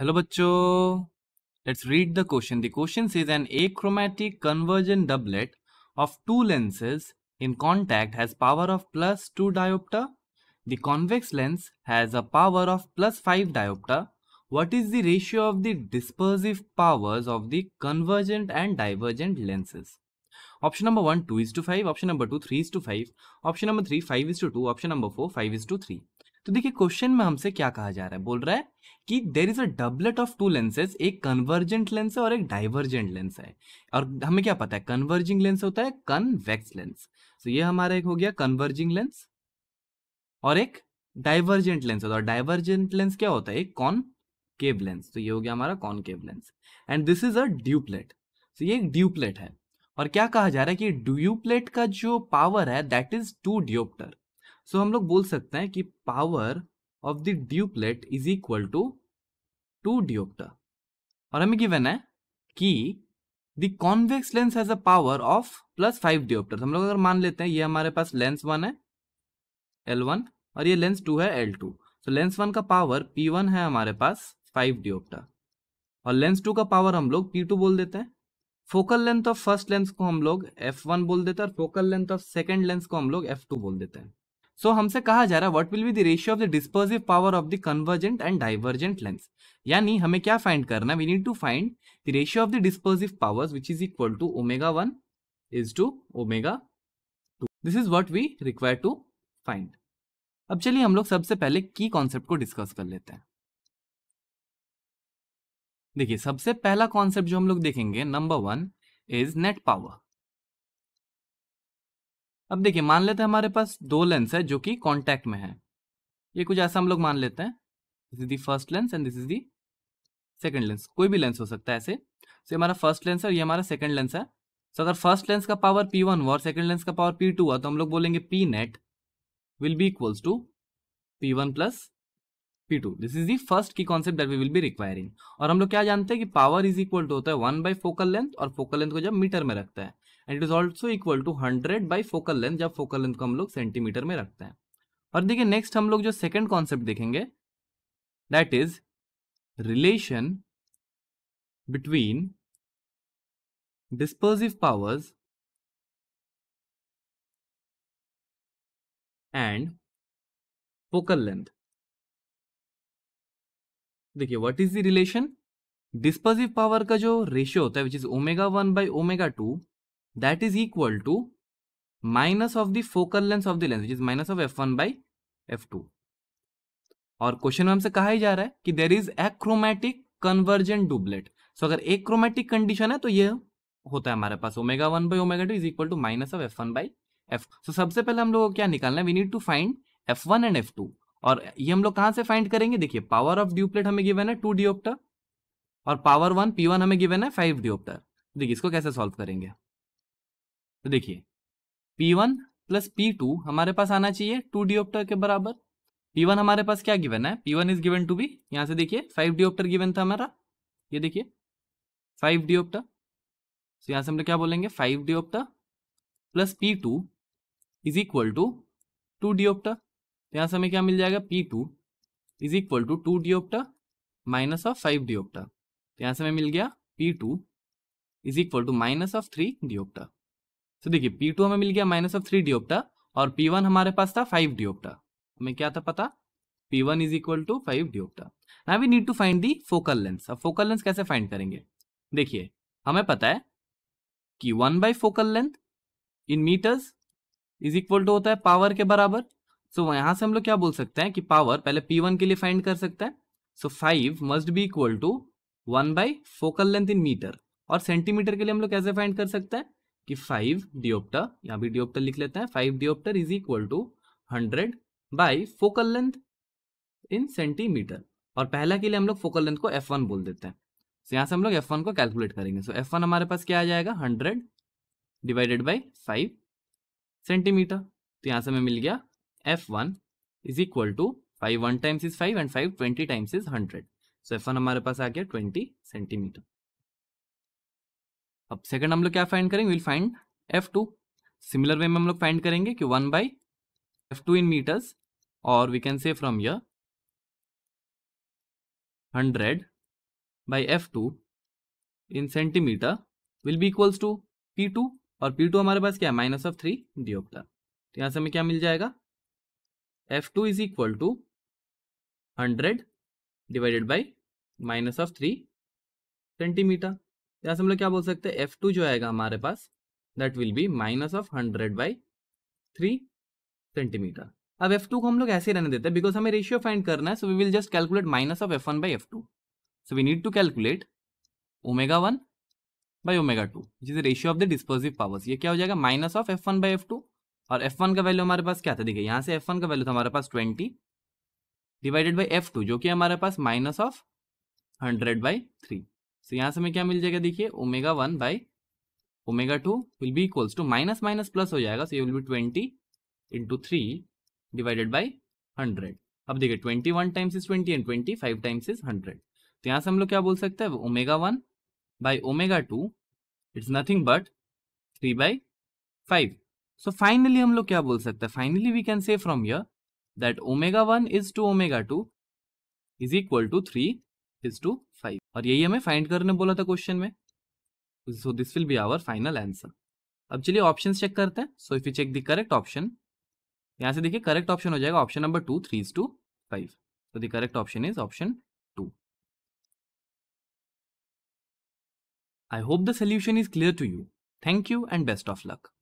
Hello bachcho. Let's read the question. The question says an achromatic convergent doublet of two lenses in contact has power of plus 2 diopter. The convex lens has a power of plus 5 diopter. What is the ratio of the dispersive powers of the convergent and divergent lenses? Option number 1, 2 is to 5. Option number 2, 3 is to 5. Option number 3, 5 is to 2. Option number 4, 5 is to 3. तो देखिए question में हमसे क्या कहा जा रहा है बोल रहा है कि there is a doublet of two lenses एक कन्वर्जेंट लेंस है और एक डाइवर्जेंट लेंस है और हमें क्या पता है कन्वर्जिंग लेंस होता है कन्वेक्स लेंस तो ये हमारा एक हो गया कन्वर्जिंग लेंस और एक डाइवर्जेंट लेंस होता है डाइवर्जेंट लेंस क्या होता है एक कॉन केब लेंस तो ये हो गया हमारा कॉन lens and this is a doublet तो ये एक ड्यूप्लेट है और क्या कहा जा रहा है कि ड्यूपलेट का जो पावर है that is two dioptre so so, हम लोग बोल सकते हैं कि power of the doublet is equal to two dioptre और हमें गिवन है कि the convex lens has a power of plus five dioptre हम लोग अगर मान लेते हैं ये हमारे पास लेंस वन है एल वन और ये लेंस टू है L two so lens one का पावर पी वन है हमारे पास फाइव डियोप्टा और लेंस टू का पावर हम लोग पी टू बोल देते हैं focal length of first lens को हम लोग एफ वन बोल देते हैं और focal length of second lens को हम लोग एफ टू बोल देते हैं सो so, हमसे कहा जा रहा है what will be the ratio of the dispersive power of the convergent and divergent lens यानी हमें क्या फाइंड करना we need to find the ratio of the dispersive power which is equal to omega one is to omega two this is what we require to find अब चलिए हम लोग सबसे पहले की कॉन्सेप्ट को डिस्कस कर लेते हैं देखिए सबसे पहला कॉन्सेप्ट जो हम लोग देखेंगे number one is net power अब देखिए मान लेते हैं हमारे पास दो लेंस है जो कि कॉन्टैक्ट में है ये कुछ ऐसा हम लोग मान लेते हैं this is the first lens and this is the second lens कोई भी लेंस हो सकता है ऐसे सो ये हमारा फर्स्ट लेंस है और ये हमारा सेकेंड लेंस है सो अगर फर्स्ट लेंस का पावर पी वन हुआ और सेकेंड लेंस का पावर पी टू हुआ तो हम लोग बोलेंगे P net will be equals to P one plus P two this is the first की concept that we will be requiring और हम लोग क्या जानते हैं कि पावर इज इक्वल टू होता है वन बाई फोकल लेंथ और फोकल लेंथ को जब मीटर में रखता है and it is also equal to hundred by focal length जब फोकल लेंथ को हम लोग सेंटीमीटर में रखते हैं और देखिए नेक्स्ट हम लोग जो सेकेंड कॉन्सेप्ट देखेंगे that is relation between dispersive powers and focal length देखिए what is the relation dispersive power का जो रेशियो होता है which is omega one by omega two that is equal to of the focal focal of the lens is minus of F one by F two और question में हमसे कहा ही जा रहा है कि there is achromatic convergent doublet सो अगर एक क्रोमैटिक कंडीशन है तो ये होता है हमारे पास omega one by omega two is equal to minus of F one by F so सबसे पहले हम लोग क्या निकालना है we need to find F one and F two और ये हम लोग कहाँ से फाइंड करेंगे देखिए पावर ऑफ ड्यूप्लेट हमें गिवन है टू डिओप्टर और पावर वन पी वन हमें गिवन है फाइव डिओप्टर देखिए इसको कैसे सॉल्व करेंगे तो देखिए P1 वन प्लस पी हमारे पास आना चाहिए टू डिओप्टर के बराबर P1 हमारे पास क्या गिवन है P1 one is given to be यहाँ से देखिए फाइव डिओप्टर गिवन था हमारा ये देखिए फाइव डिओप्टर तो यहाँ से हम लोग क्या बोलेंगे five dioptre plus P two is equal to two dioptre तो यहाँ से हमें क्या मिल जाएगा P two is equal to two dioptre minus of five dioptre तो यहाँ से हमें मिल गया P two is equal to minus of three dioptre तो देखिए पी टू हमें मिल गया माइनस ऑफ थ्री डिओप्टा और पी वन हमारे पास था फाइव डिओप्टा हमें क्या था पता P one is equal to five dioptre ना we need to find the focal length अब फोकल लेंथ कैसे फाइंड करेंगे देखिए हमें पता है कि one by focal length in metres is equal to होता है पावर के बराबर सो so, यहां से हम लोग क्या बोल सकते हैं कि पावर पहले पी वन के लिए फाइंड कर सकते हैं so five must be equal to one by focal length in metre और सेंटीमीटर के लिए हम लोग कैसे फाइंड कर सकते हैं कि फाइव डिओप्टर यहाँ भी डिओप्टर लिख लेते हैं five dioptre is equal to hundred by focal length in centimetre और पहला के लिए हम लोग फोकल लेंथ को एफ वन बोल देते हैं तो यहाँ से हम लोग एफ वन को कैलकुलेट करेंगे सो एफ वन हमारे पास क्या आ जाएगा hundred divided by five centimetre तो यहाँ से हमें मिल गया F one is equal to five one times is five and five twenty times is hundred so F one हमारे पास आ गया ट्वेंटी सेंटीमीटर अब सेकंड हम लोग क्या फाइंड करेंगे will find F two similar way में हम लोग फाइंड करेंगे कि one by F two in metres और we can say from here hundred by F two in centimetre will be equals to P two और P two हमारे पास क्या है माइनस ऑफ थ्री डिओप्टर तो यहाँ से हमें क्या मिल जाएगा F two is equal to hundred divided by minus of three centimetre यहाँ से हम लोग क्या बोल सकते हैं एफ टू जो आएगा हमारे पास that will be minus of hundred by three centimetre अब एफ टू को हम लोग ऐसे रहने देते हैं बिकॉज हमें रेशियो फाइंड करना है so we will just calculate minus of F one by F two so we need to calculate omega one by omega two जिस ratio of the dispersive powers ये क्या हो जाएगा minus of F one by F two और F one का value हमारे पास क्या था देखिए यहाँ से एफ वन का वैल्यू था हमारे पास twenty divided by F two जो कि हमारे पास minus of hundred by three so यहाँ से हमें क्या मिल जाएगा देखिए omega one by omega two will be equals to minus minus plus हो जाएगा सो ये will be twenty into three divided by hundred अब देखिए twenty one times is twenty and twenty five times is hundred तो यहाँ से हम लोग क्या बोल सकते हैं omega one by omega two it's nothing but three by five so finally हम लोग क्या बोल सकते हैं finally we can say from here that omega one is to omega two is equal to three is to five और यही हमें फाइंड करने बोला था क्वेश्चन में so this will be our final answer अब चलिए ऑप्शन चेक करते हैं so if you check the correct option यहाँ से देखिए करेक्ट ऑप्शन हो जाएगा option number two three two five so the correct option is option two I hope the solution is clear to you thank you and best of luck